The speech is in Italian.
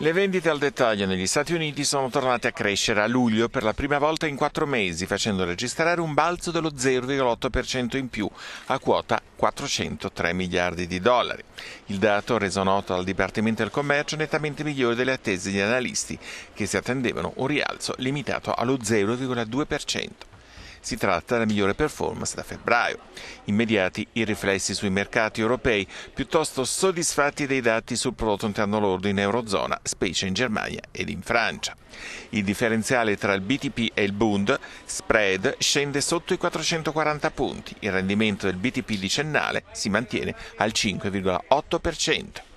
Le vendite al dettaglio negli Stati Uniti sono tornate a crescere a luglio per la prima volta in quattro mesi, facendo registrare un balzo dello 0,8% in più, a quota 403 miliardi di dollari. Il dato reso noto al Dipartimento del Commercio è nettamente migliore delle attese degli analisti, che si attendevano un rialzo limitato allo 0,2%. Si tratta della migliore performance da febbraio. Immediati i riflessi sui mercati europei, piuttosto soddisfatti dei dati sul prodotto interno lordo in Eurozona, specie in Germania ed in Francia. Il differenziale tra il BTP e il Bund spread scende sotto i 440 punti, il rendimento del BTP decennale si mantiene al 5,8%.